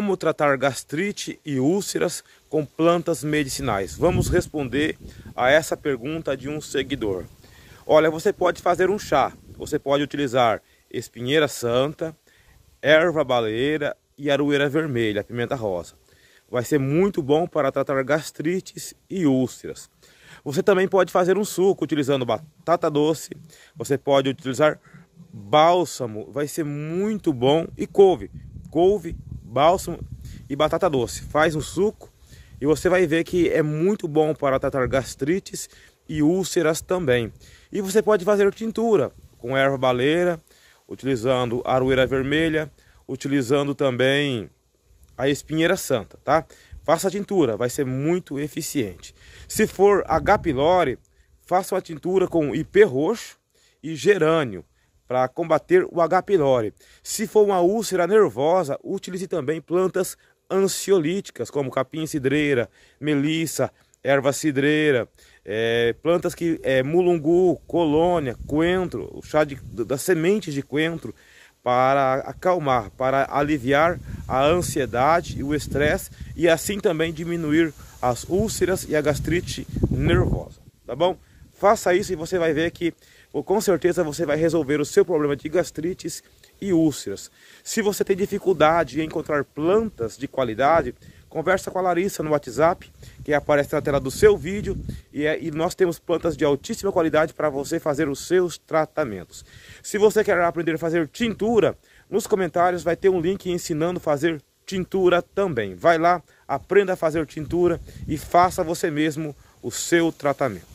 Como tratar gastrite e úlceras com plantas medicinais? Vamos responder a essa pergunta de um seguidor. Olha, você pode fazer um chá. Você pode utilizar espinheira santa, erva baleira e aroeira vermelha, pimenta rosa. Vai ser muito bom para tratar gastrites e úlceras. Você também pode fazer um suco utilizando batata doce. Você pode utilizar bálsamo, vai ser muito bom. E couve, couve bálsamo e batata doce. Faz um suco e você vai ver que é muito bom para tratar gastrites e úlceras também. E você pode fazer tintura com erva baleira, utilizando aroeira vermelha, utilizando também a espinheira santa, tá? Faça a tintura, vai ser muito eficiente. Se for H. pylori, faça a tintura com IP roxo e gerânio para combater o H. pylori. Se for uma úlcera nervosa, utilize também plantas ansiolíticas, como capim-cidreira, melissa, erva cidreira, é, plantas que é, mulungu, colônia, coentro, o chá de, das sementes de coentro para acalmar, para aliviar a ansiedade e o estresse e assim também diminuir as úlceras e a gastrite nervosa, tá bom? Faça isso e você vai ver que com certeza você vai resolver o seu problema de gastrites e úlceras. Se você tem dificuldade em encontrar plantas de qualidade, conversa com a Larissa no WhatsApp, que aparece na tela do seu vídeo, e, é, e nós temos plantas de altíssima qualidade para você fazer os seus tratamentos. Se você quer aprender a fazer tintura, nos comentários vai ter um link ensinando a fazer tintura também. Vai lá, aprenda a fazer tintura e faça você mesmo o seu tratamento.